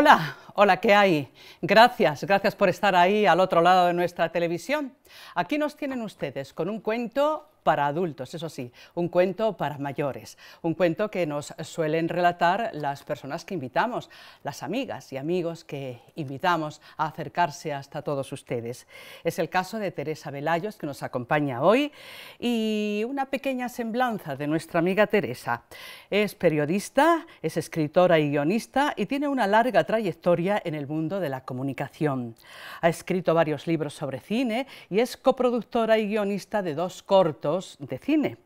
Hola, hola, ¿qué hay? Gracias, gracias por estar ahí al otro lado de nuestra televisión. Aquí nos tienen ustedes con un cuento para adultos, eso sí, un cuento para mayores, un cuento que nos suelen relatar las personas que invitamos, las amigas y amigos que invitamos a acercarse hasta todos ustedes. Es el caso de Teresa Velayos, que nos acompaña hoy, y una pequeña semblanza de nuestra amiga Teresa. Es periodista, es escritora y guionista y tiene una larga trayectoria en el mundo de la comunicación. Ha escrito varios libros sobre cine y es coproductora y guionista de dos cortos de cine.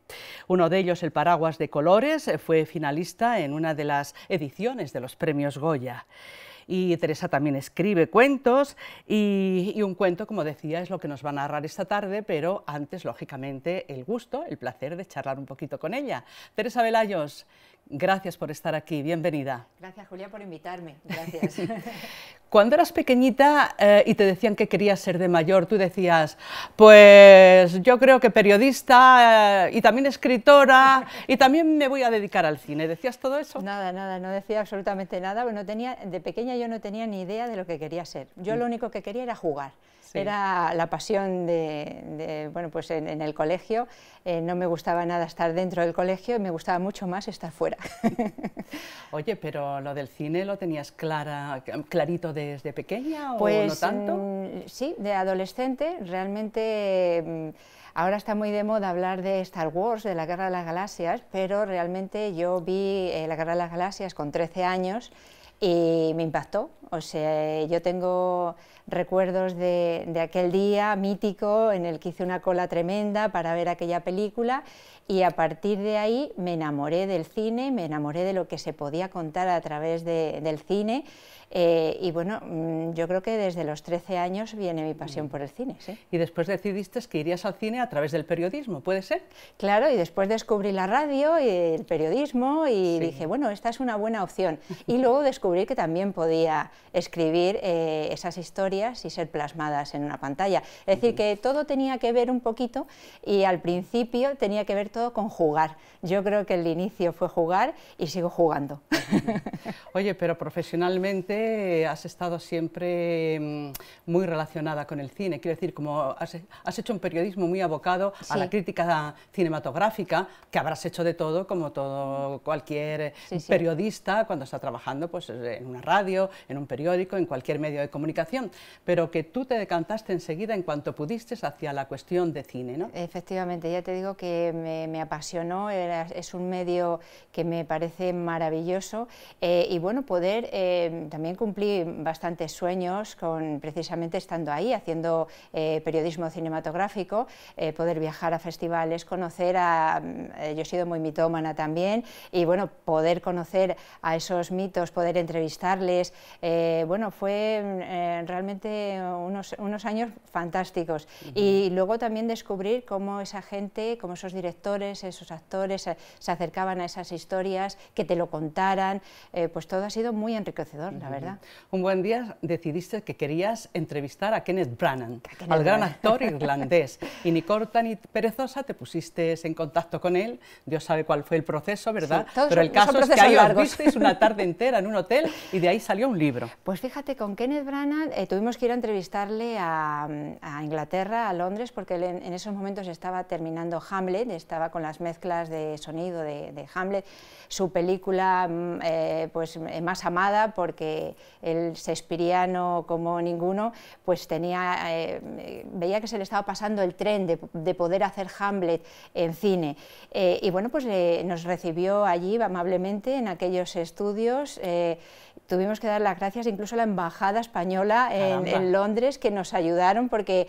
Uno de ellos, El Paraguas de Colores, eh, fue finalista en una de las ediciones de los premios Goya y Teresa también escribe cuentos y, un cuento, como decía, es lo que nos va a narrar esta tarde, pero antes, lógicamente, el gusto, el placer de charlar un poquito con ella. Teresa Velayos, Gracias por estar aquí, bienvenida. Gracias Julia por invitarme, Cuando eras pequeñita eh, y te decían que querías ser de mayor, tú decías, pues yo creo que periodista eh, y también escritora y también me voy a dedicar al cine. ¿Decías todo eso? Nada, nada, no decía absolutamente nada. No tenía, de pequeña yo no tenía ni idea de lo que quería ser. Yo lo mm. único que quería era jugar. Era la pasión de, bueno, pues en, el colegio. Eh, no me gustaba nada estar dentro del colegio y me gustaba mucho más estar fuera Oye, pero lo del cine lo tenías clara, clarito desde pequeña o pues, no tanto? Mm, sí, de adolescente realmente. Mm, ahora está muy de moda hablar de Star Wars, de la Guerra de las Galaxias, pero realmente yo vi eh, la Guerra de las Galaxias con 13 años y me impactó. O sea, yo tengo recuerdos de, aquel día mítico en el que hice una cola tremenda para ver aquella película y a partir de ahí me enamoré del cine, me enamoré de lo que se podía contar a través del cine eh, y bueno, mm, yo creo que desde los 13 años viene mi pasión por el cine. Y después decidiste que irías al cine a través del periodismo, ¿puede ser? Claro, y después descubrí la radio y el periodismo y dije, bueno, esta es una buena opción. Y luego descubrí que también podía escribir eh, esas historias y ser plasmadas en una pantalla. Es decir, que todo tenía que ver un poquito y al principio tenía que ver todo con jugar. Yo creo que el inicio fue jugar y sigo jugando. Oye, pero profesionalmente has estado siempre mm, muy relacionada con el cine. Quiero decir, como has, hecho un periodismo muy abocado a la crítica cinematográfica, que habrás hecho de todo, como todo cualquier periodista cuando está trabajando pues, en una radio, en un periódico, en cualquier medio de comunicación, pero que tú te decantaste enseguida en cuanto pudiste hacia la cuestión de cine, Efectivamente, ya te digo que me me, apasionó, es un medio que me parece maravilloso eh, y bueno, poder eh, también cumplir bastantes sueños con precisamente estando ahí, haciendo eh, periodismo cinematográfico, poder viajar a festivales, conocer a, yo he sido muy mitómana también, y bueno, poder conocer a esos mitos, poder entrevistarles, bueno, fue realmente unos, años fantásticos. Y luego también descubrir cómo esa gente, cómo esos directores, esos actores se acercaban a esas historias, que te lo contaran, eh, pues todo ha sido muy enriquecedor, la verdad. Un buen día decidiste que querías entrevistar a Kenneth Branagh, al gran actor irlandés, y ni corta ni perezosa te pusiste en contacto con él, Dios sabe cuál fue el proceso, ¿verdad? Pero el caso es que ahí os visteis una tarde entera en un hotel y de ahí salió un libro. Pues fíjate, con Kenneth Branagh eh, tuvimos que ir a entrevistarle a, mm, Inglaterra, a Londres, porque en, en esos momentos estaba terminando Hamlet, estaba con las mezclas de sonido de, Hamlet, su película mm, eh, pues, eh, más amada porque el Shakespeareano como ninguno pues tenía, eh, veía que se le estaba pasando el tren de, de poder hacer Hamlet en cine. y bueno, pues nos recibió allí amablemente en aquellos estudios tuvimos que dar las gracias incluso a la Embajada Española en, Londres, que nos ayudaron porque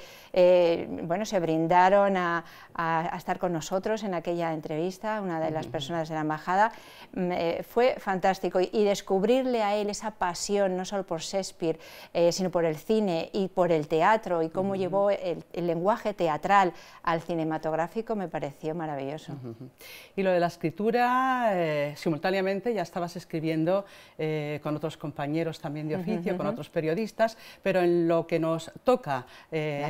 bueno, se brindaron a, a, estar con nosotros, en aquella entrevista, una de las personas de la embajada, mm, eh, fue fantástico y, descubrirle a él esa pasión, no solo por Shakespeare, eh, sino por el cine y por el teatro y cómo llevó el, lenguaje teatral al cinematográfico me pareció maravilloso. Y lo de la escritura, eh, simultáneamente ya estabas escribiendo con otros compañeros también de oficio, con otros periodistas, pero en lo que nos toca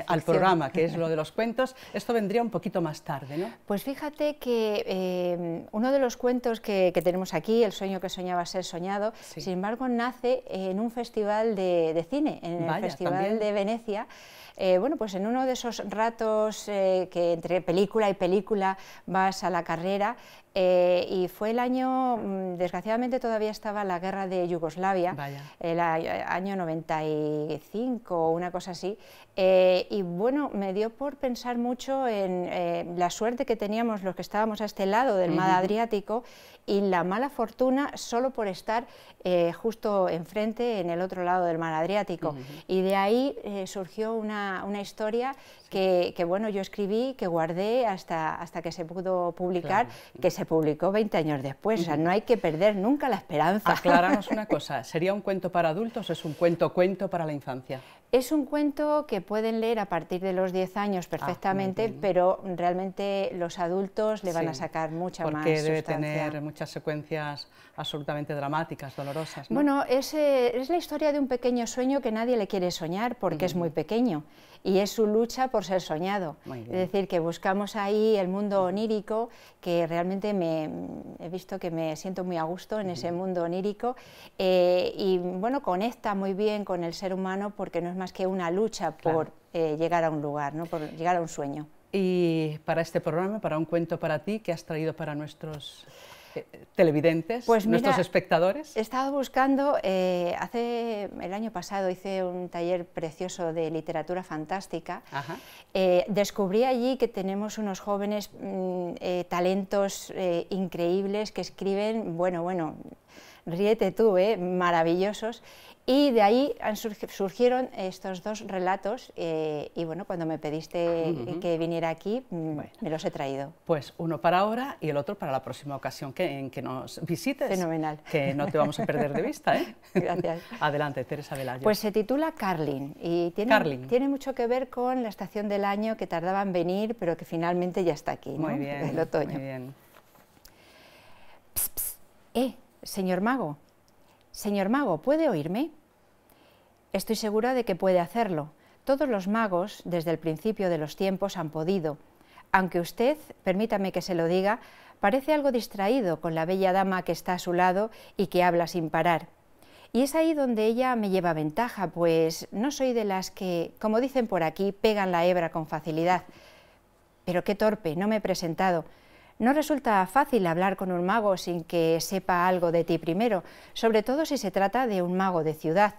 al programa, que es lo de los cuentos, esto vendría un poquito más tarde, ¿no? Pues fíjate fíjate que em, uno de los cuentos que, tenemos aquí, El sueño que soñaba ser soñado, sin embargo nace en un festival de, cine, en el Festival de Venecia. Eh, bueno, pues en uno de esos ratos eh, que entre película y película vas a la carrera, eh, y fue el año, mm, desgraciadamente todavía estaba la guerra de Yugoslavia, el año 95 o una cosa así, y bueno, me dio por pensar mucho en la suerte que teníamos los que estábamos a este lado del mar Adriático y la mala fortuna solo por estar eh, justo enfrente, en el otro lado del mar Adriático. Y de ahí eh, surgió una, historia que, bueno, yo escribí, que guardé hasta, hasta que se pudo publicar, que se publicó 20 años después. no hay que perder nunca la esperanza. Acláranos una cosa, ¿sería un cuento para adultos o es un cuento cuento para la infancia? Es un cuento que pueden leer a partir de los 10 años ah, perfectamente, pero realmente los adultos le van a sacar mucha más más Porque debe tener muchas secuencias absolutamente dramáticas, dolorosas. ¿no? Bueno, eh, es, la historia de un pequeño sueño que nadie le quiere soñar porque es muy pequeño y es su lucha por ser soñado. Es decir, que buscamos ahí el mundo onírico, que realmente me, he visto que me siento muy a gusto en ese mundo onírico eh, y bueno, conecta muy bien con el ser humano porque no es más que una lucha por eh, llegar a un lugar, ¿no? por llegar a un sueño. Y para este programa, para un cuento para ti, ¿qué has traído para nuestros televidentes, pues nuestros espectadores? He estado buscando, eh, hace el año pasado hice un taller precioso de literatura fantástica. Eh, descubrí allí que tenemos unos jóvenes mm, eh, talentos increíbles que escriben, bueno, bueno, ríete tú, maravillosos y de ahí han surgieron estos dos relatos eh, y bueno, cuando me pediste que viniera aquí, mm, me los he traído. Pues uno para ahora y el otro para la próxima ocasión que, en que nos visites. Fenomenal. Que no te vamos a perder de vista, ¿eh? Gracias. Adelante, Teresa Velayo. Pues se titula Carlin y tiene, tiene mucho que ver con la estación del año que tardaba en venir, pero que finalmente ya está aquí, Muy bien. El otoño. Muy bien. Pss, eh, señor mago, Señor mago, ¿puede oírme? Estoy segura de que puede hacerlo. Todos los magos, desde el principio de los tiempos, han podido. Aunque usted, permítame que se lo diga, parece algo distraído con la bella dama que está a su lado y que habla sin parar. Y es ahí donde ella me lleva ventaja, pues no soy de las que, como dicen por aquí, pegan la hebra con facilidad. Pero qué torpe, no me he presentado. No resulta fácil hablar con un mago sin que sepa algo de ti primero, sobre todo si se trata de un mago de ciudad.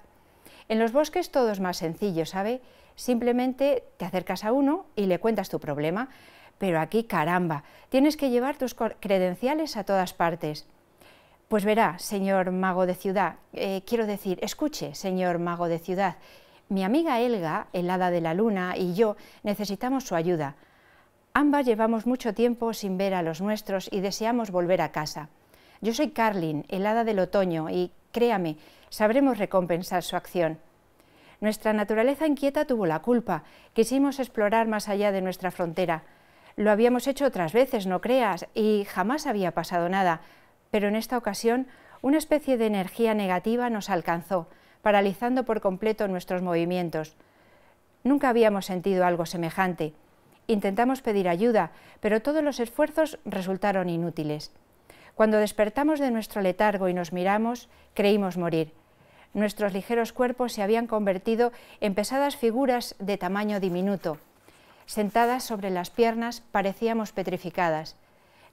En los bosques todo es más sencillo, ¿sabe? Simplemente te acercas a uno y le cuentas tu problema, pero aquí caramba, tienes que llevar tus credenciales a todas partes. Pues verá, señor mago de ciudad, eh, quiero decir, escuche, señor mago de ciudad, mi amiga Elga, el hada de la luna, y yo necesitamos su ayuda. Ambas llevamos mucho tiempo sin ver a los nuestros y deseamos volver a casa. Yo soy Carlin, helada del otoño, y créame, sabremos recompensar su acción. Nuestra naturaleza inquieta tuvo la culpa, quisimos explorar más allá de nuestra frontera. Lo habíamos hecho otras veces, no creas, y jamás había pasado nada, pero en esta ocasión una especie de energía negativa nos alcanzó, paralizando por completo nuestros movimientos. Nunca habíamos sentido algo semejante. Intentamos pedir ayuda, pero todos los esfuerzos resultaron inútiles. Cuando despertamos de nuestro letargo y nos miramos, creímos morir. Nuestros ligeros cuerpos se habían convertido en pesadas figuras de tamaño diminuto. Sentadas sobre las piernas parecíamos petrificadas.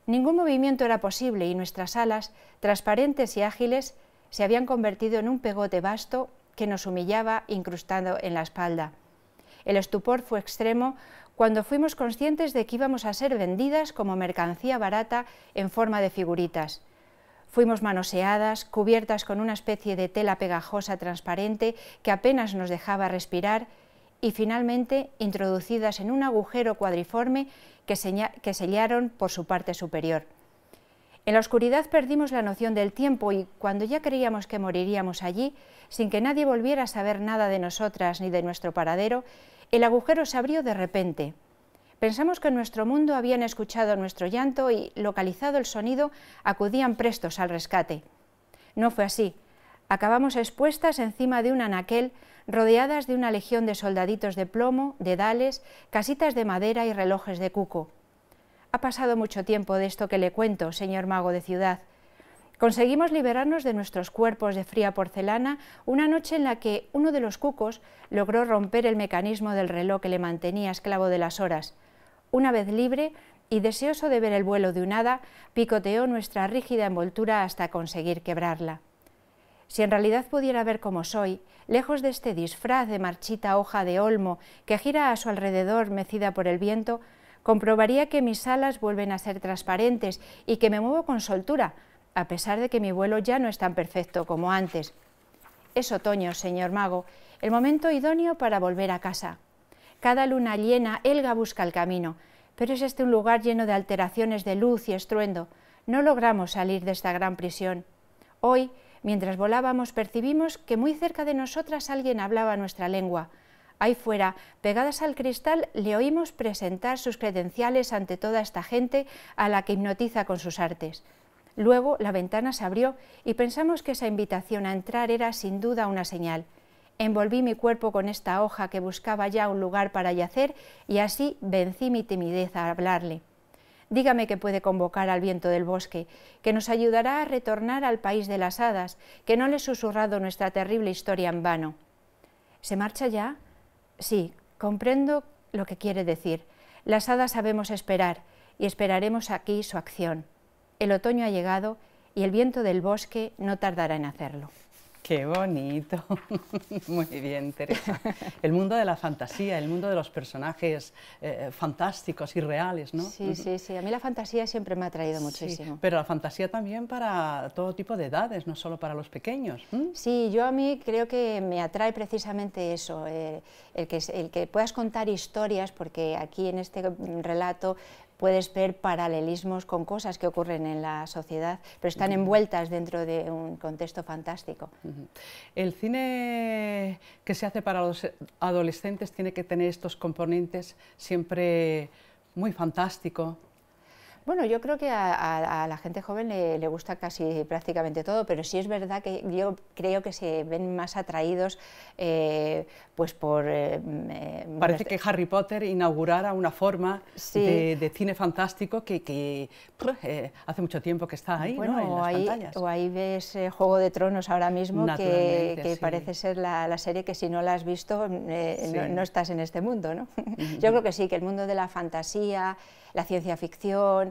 Ningún movimiento era posible y nuestras alas, transparentes y ágiles, se habían convertido en un pegote vasto que nos humillaba incrustado en la espalda. El estupor fue extremo cuando fuimos conscientes de que íbamos a ser vendidas como mercancía barata en forma de figuritas. Fuimos manoseadas, cubiertas con una especie de tela pegajosa transparente que apenas nos dejaba respirar y finalmente introducidas en un agujero cuadriforme que, sellaron por su parte superior. En la oscuridad perdimos la noción del tiempo y cuando ya creíamos que moriríamos allí, sin que nadie volviera a saber nada de nosotras ni de nuestro paradero, el agujero se abrió de repente. Pensamos que en nuestro mundo habían escuchado nuestro llanto y, localizado el sonido, acudían prestos al rescate. No fue así. Acabamos expuestas encima de un anaquel, rodeadas de una legión de soldaditos de plomo, de dales, casitas de madera y relojes de cuco. Ha pasado mucho tiempo de esto que le cuento, señor mago de ciudad, Conseguimos liberarnos de nuestros cuerpos de fría porcelana una noche en la que uno de los cucos logró romper el mecanismo del reloj que le mantenía esclavo de las horas. Una vez libre y deseoso de ver el vuelo de un hada, picoteó nuestra rígida envoltura hasta conseguir quebrarla. Si en realidad pudiera ver cómo soy, lejos de este disfraz de marchita hoja de olmo que gira a su alrededor mecida por el viento, comprobaría que mis alas vuelven a ser transparentes y que me muevo con soltura, a pesar de que mi vuelo ya no es tan perfecto como antes. Es otoño, señor mago, el momento idóneo para volver a casa. Cada luna llena, Elga busca el camino, pero es este un lugar lleno de alteraciones de luz y estruendo. No logramos salir de esta gran prisión. Hoy, mientras volábamos, percibimos que muy cerca de nosotras alguien hablaba nuestra lengua. Ahí fuera, pegadas al cristal, le oímos presentar sus credenciales ante toda esta gente a la que hipnotiza con sus artes. Luego la ventana se abrió y pensamos que esa invitación a entrar era sin duda una señal. Envolví mi cuerpo con esta hoja que buscaba ya un lugar para yacer y así vencí mi timidez a hablarle. Dígame que puede convocar al viento del bosque, que nos ayudará a retornar al país de las hadas, que no le he susurrado nuestra terrible historia en vano. ¿Se marcha ya? Sí, comprendo lo que quiere decir. Las hadas sabemos esperar y esperaremos aquí su acción el otoño ha llegado y el viento del bosque no tardará en hacerlo. Qué bonito. Muy bien, Teresa. El mundo de la fantasía, el mundo de los personajes eh, fantásticos y reales, ¿no? Sí, sí, sí. A mí la fantasía siempre me ha atraído muchísimo. pero la fantasía también para todo tipo de edades, no solo para los pequeños. Sí, yo a mí creo que me atrae precisamente eso, eh, el que puedas contar historias, porque aquí en este relato puedes ver paralelismos con cosas que ocurren en la sociedad, pero están envueltas dentro de un contexto fantástico. El cine que se hace para los adolescentes tiene que tener estos componentes siempre muy fantástico, bueno, yo creo que a, la gente joven le, gusta casi prácticamente todo, pero sí es verdad que yo creo que se ven más atraídos eh, pues por... Eh, mm, eh, parece que Harry Potter inaugurara una forma de, cine fantástico que, pues, hace mucho tiempo que está ahí, ¿no? o, ahí ves Juego de Tronos ahora mismo, que, parece ser la, serie que si no la has visto no, no, estás en este mundo, ¿no? yo creo que sí, que el mundo de la fantasía, la ciencia ficción,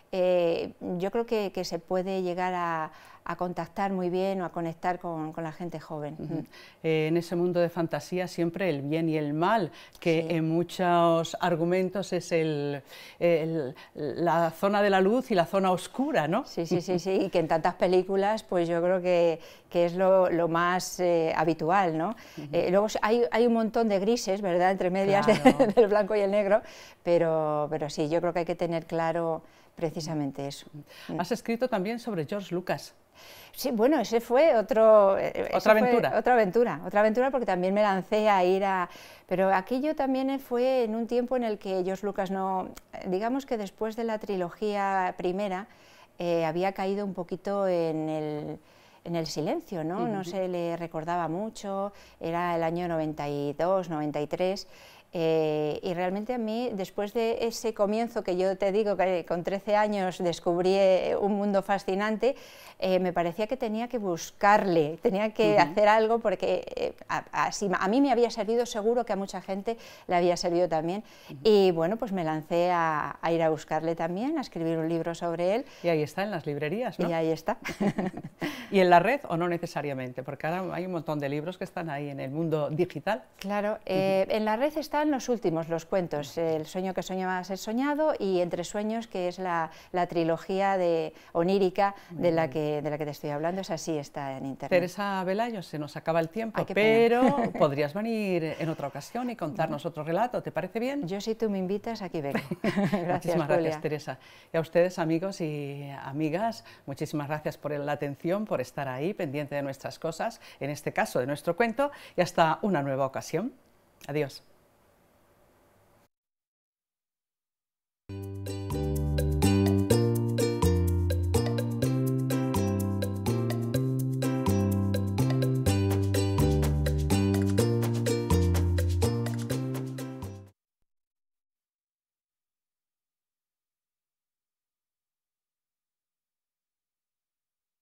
Eh, yo creo que, se puede llegar a, contactar muy bien o a conectar con, la gente joven. Eh, en ese mundo de fantasía siempre el bien y el mal, que en muchos argumentos es el, la zona de la luz y la zona oscura, ¿no? Sí, sí, sí, sí, y que en tantas películas pues yo creo que, es lo, más eh, habitual, ¿no? luego hay, un montón de grises, ¿verdad?, entre medias del blanco y el negro, pero, pero sí, yo creo que hay que tener claro precisamente eso. Mm. Has escrito también sobre George Lucas. Sí, bueno, ese fue otro... Eh, otra aventura. otra aventura, otra aventura porque también me lancé a ir a... Pero aquello también fue en un tiempo en el que George Lucas no... Digamos que después de la trilogía primera eh, había caído un poquito en el, silencio, ¿no? No se le recordaba mucho, era el año 92, 93... Eh, y realmente a mí, después de ese comienzo que yo te digo que con 13 años descubrí eh, un mundo fascinante, eh, me parecía que tenía que buscarle, tenía que hacer algo porque a, mí me había servido, seguro que a mucha gente le había servido también. Y bueno, pues me lancé a, ir a buscarle también, a escribir un libro sobre él. Y ahí está, en las librerías, ¿no? Y ahí está. ¿Y en la red o no necesariamente? Porque ahora hay un montón de libros que están ahí en el mundo digital. Claro, en la red está los últimos, los cuentos, El sueño que soñaba ser soñado y Entre sueños, que es la, trilogía de, onírica de la, que, de la que te estoy hablando, es así está en internet. Teresa Velayo, se nos acaba el tiempo, pero podrías venir en otra ocasión y contarnos otro relato, ¿te parece bien? Yo si tú me invitas, aquí vengo. gracias, muchísimas gracias, Teresa. Y a ustedes, amigos y amigas, muchísimas gracias por la atención, por estar ahí pendiente de nuestras cosas, en este caso de nuestro cuento, y hasta una nueva ocasión. Adiós.